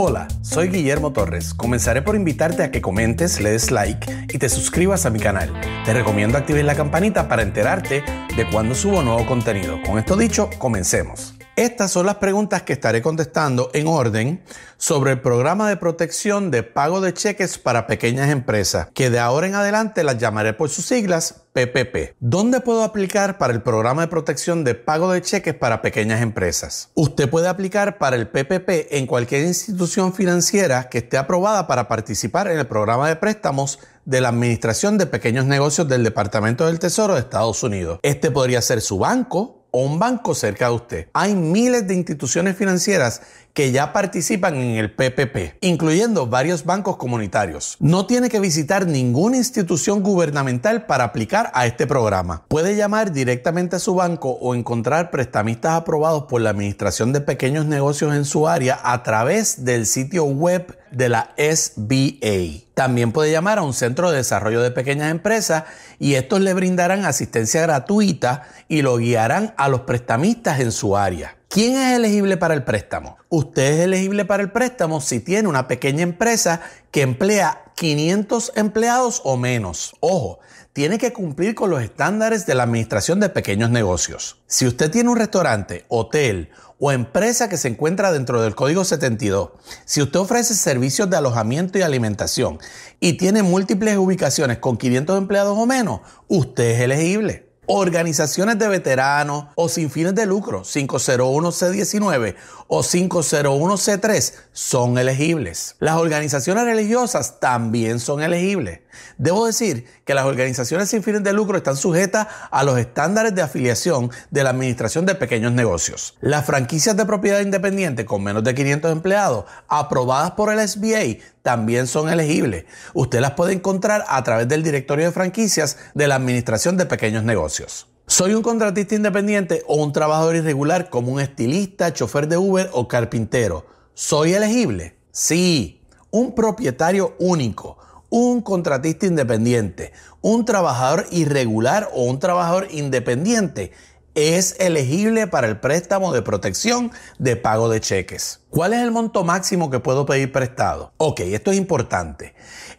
Hola, soy Guillermo Torres. Comenzaré por invitarte a que comentes, le des like y te suscribas a mi canal. Te recomiendo activar la campanita para enterarte de cuando subo nuevo contenido. Con esto dicho, comencemos. Estas son las preguntas que estaré contestando en orden sobre el programa de protección de pago de cheques para pequeñas empresas, que de ahora en adelante las llamaré por sus siglas PPP. ¿Dónde puedo aplicar para el programa de protección de pago de cheques para pequeñas empresas? Usted puede aplicar para el PPP en cualquier institución financiera que esté aprobada para participar en el programa de préstamos de la Administración de Pequeños Negocios del Departamento del Tesoro de Estados Unidos. Este podría ser su banco, o un banco cerca de usted. Hay miles de instituciones financieras que ya participan en el PPP, incluyendo varios bancos comunitarios. No tiene que visitar ninguna institución gubernamental para aplicar a este programa. Puede llamar directamente a su banco o encontrar prestamistas aprobados por la Administración de Pequeños Negocios en su área a través del sitio web de la SBA. También puede llamar a un centro de desarrollo de pequeñas empresas y estos le brindarán asistencia gratuita y lo guiarán a los prestamistas en su área. ¿Quién es elegible para el préstamo? Usted es elegible para el préstamo si tiene una pequeña empresa que emplea 500 empleados o menos. Ojo, tiene que cumplir con los estándares de la Administración de Pequeños Negocios. Si usted tiene un restaurante, hotel o empresa que se encuentra dentro del Código 72, si usted ofrece servicios de alojamiento y alimentación y tiene múltiples ubicaciones con 500 empleados o menos, usted es elegible organizaciones de veteranos o sin fines de lucro 501C19 o 501C3 son elegibles. Las organizaciones religiosas también son elegibles. Debo decir que las organizaciones sin fines de lucro están sujetas a los estándares de afiliación de la Administración de Pequeños Negocios. Las franquicias de propiedad independiente con menos de 500 empleados aprobadas por el SBA también son elegibles. Usted las puede encontrar a través del directorio de franquicias de la Administración de Pequeños Negocios. Soy un contratista independiente o un trabajador irregular como un estilista, chofer de Uber o carpintero. ¿Soy elegible? Sí. Un propietario único un contratista independiente, un trabajador irregular o un trabajador independiente es elegible para el préstamo de protección de pago de cheques. ¿Cuál es el monto máximo que puedo pedir prestado? Ok, esto es importante.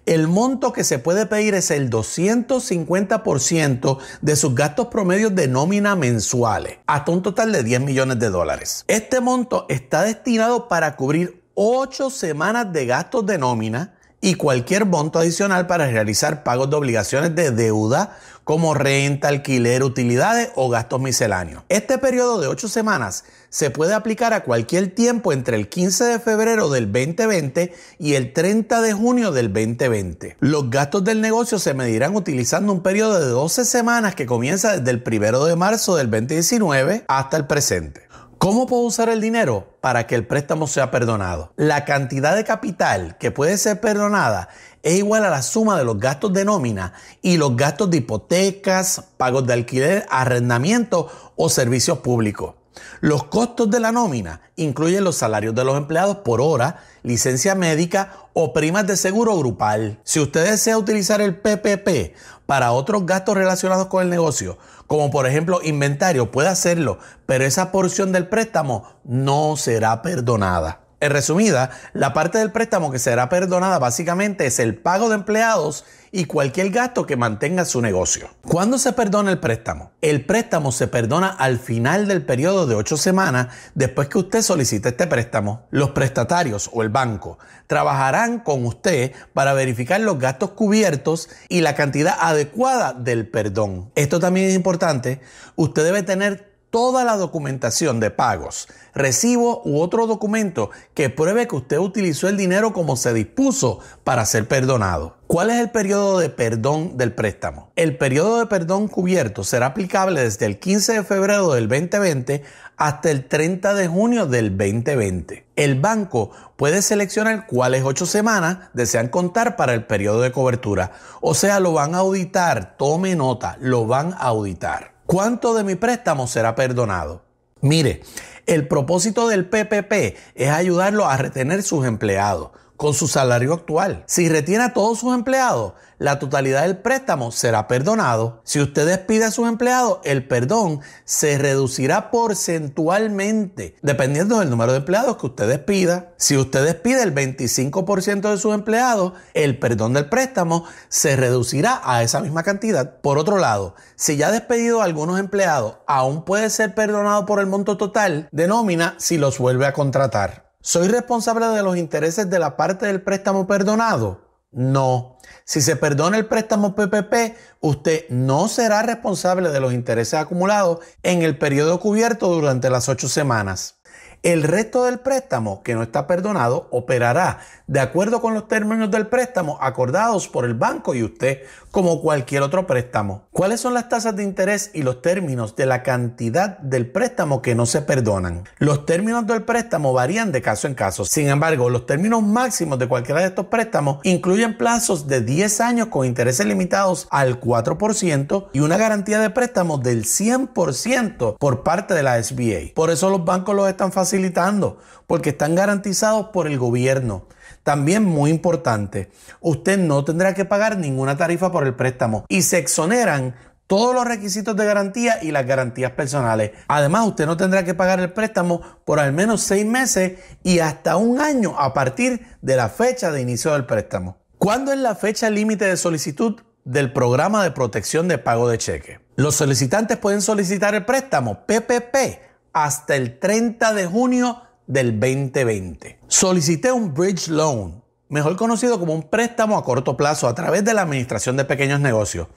El monto que se puede pedir es el 250% de sus gastos promedios de nómina mensuales, hasta un total de 10 millones de dólares. Este monto está destinado para cubrir 8 semanas de gastos de nómina, y cualquier monto adicional para realizar pagos de obligaciones de deuda como renta, alquiler, utilidades o gastos misceláneos. Este periodo de 8 semanas se puede aplicar a cualquier tiempo entre el 15 de febrero del 2020 y el 30 de junio del 2020. Los gastos del negocio se medirán utilizando un periodo de 12 semanas que comienza desde el 1 de marzo del 2019 hasta el presente. ¿Cómo puedo usar el dinero para que el préstamo sea perdonado? La cantidad de capital que puede ser perdonada es igual a la suma de los gastos de nómina y los gastos de hipotecas, pagos de alquiler, arrendamiento o servicios públicos. Los costos de la nómina incluyen los salarios de los empleados por hora, licencia médica o primas de seguro grupal. Si usted desea utilizar el PPP para otros gastos relacionados con el negocio, como por ejemplo inventario, puede hacerlo, pero esa porción del préstamo no será perdonada. En resumida, la parte del préstamo que será perdonada básicamente es el pago de empleados y cualquier gasto que mantenga su negocio. ¿Cuándo se perdona el préstamo? El préstamo se perdona al final del periodo de ocho semanas después que usted solicite este préstamo. Los prestatarios o el banco trabajarán con usted para verificar los gastos cubiertos y la cantidad adecuada del perdón. Esto también es importante. Usted debe tener toda la documentación de pagos, recibo u otro documento que pruebe que usted utilizó el dinero como se dispuso para ser perdonado. ¿Cuál es el periodo de perdón del préstamo? El periodo de perdón cubierto será aplicable desde el 15 de febrero del 2020 hasta el 30 de junio del 2020. El banco puede seleccionar cuáles ocho semanas desean contar para el periodo de cobertura. O sea, lo van a auditar, tome nota, lo van a auditar. ¿Cuánto de mi préstamo será perdonado? Mire, el propósito del PPP es ayudarlo a retener sus empleados con su salario actual. Si retiene a todos sus empleados, la totalidad del préstamo será perdonado. Si usted despide a sus empleados, el perdón se reducirá porcentualmente, dependiendo del número de empleados que usted despida. Si usted despide el 25% de sus empleados, el perdón del préstamo se reducirá a esa misma cantidad. Por otro lado, si ya ha despedido a algunos empleados, aún puede ser perdonado por el monto total de nómina si los vuelve a contratar. ¿Soy responsable de los intereses de la parte del préstamo perdonado? No. Si se perdona el préstamo PPP, usted no será responsable de los intereses acumulados en el periodo cubierto durante las ocho semanas. El resto del préstamo que no está perdonado operará de acuerdo con los términos del préstamo acordados por el banco y usted como cualquier otro préstamo. ¿Cuáles son las tasas de interés y los términos de la cantidad del préstamo que no se perdonan? Los términos del préstamo varían de caso en caso. Sin embargo, los términos máximos de cualquiera de estos préstamos incluyen plazos de 10 años con intereses limitados al 4% y una garantía de préstamo del 100% por parte de la SBA. Por eso los bancos los están facilitando facilitando porque están garantizados por el gobierno. También muy importante, usted no tendrá que pagar ninguna tarifa por el préstamo y se exoneran todos los requisitos de garantía y las garantías personales. Además, usted no tendrá que pagar el préstamo por al menos seis meses y hasta un año a partir de la fecha de inicio del préstamo. ¿Cuándo es la fecha límite de solicitud del programa de protección de pago de cheque? Los solicitantes pueden solicitar el préstamo PPP hasta el 30 de junio del 2020. Solicité un bridge loan, mejor conocido como un préstamo a corto plazo a través de la Administración de Pequeños Negocios.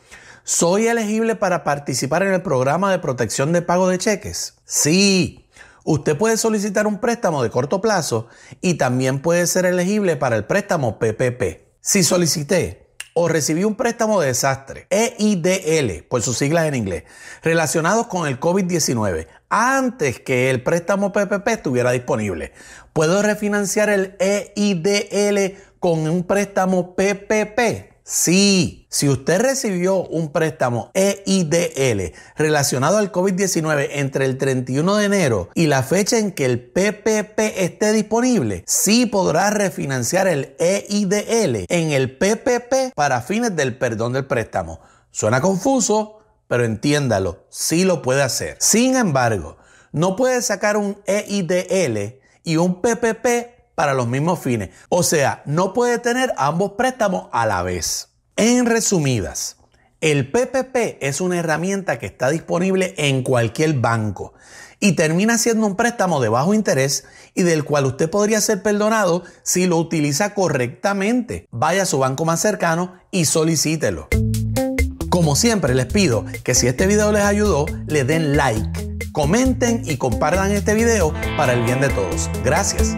¿Soy elegible para participar en el programa de protección de pago de cheques? Sí. Usted puede solicitar un préstamo de corto plazo y también puede ser elegible para el préstamo PPP. Si solicité o recibí un préstamo de desastre, EIDL, por sus siglas en inglés, relacionados con el COVID-19, antes que el préstamo PPP estuviera disponible. Puedo refinanciar el EIDL con un préstamo PPP. Sí, si usted recibió un préstamo EIDL relacionado al COVID-19 entre el 31 de enero y la fecha en que el PPP esté disponible, sí podrá refinanciar el EIDL en el PPP para fines del perdón del préstamo. Suena confuso, pero entiéndalo, sí lo puede hacer. Sin embargo, no puede sacar un EIDL y un PPP para los mismos fines. O sea, no puede tener ambos préstamos a la vez. En resumidas, el PPP es una herramienta que está disponible en cualquier banco y termina siendo un préstamo de bajo interés y del cual usted podría ser perdonado si lo utiliza correctamente. Vaya a su banco más cercano y solicítelo. Como siempre les pido que si este video les ayudó, le den like, comenten y compartan este video para el bien de todos. Gracias.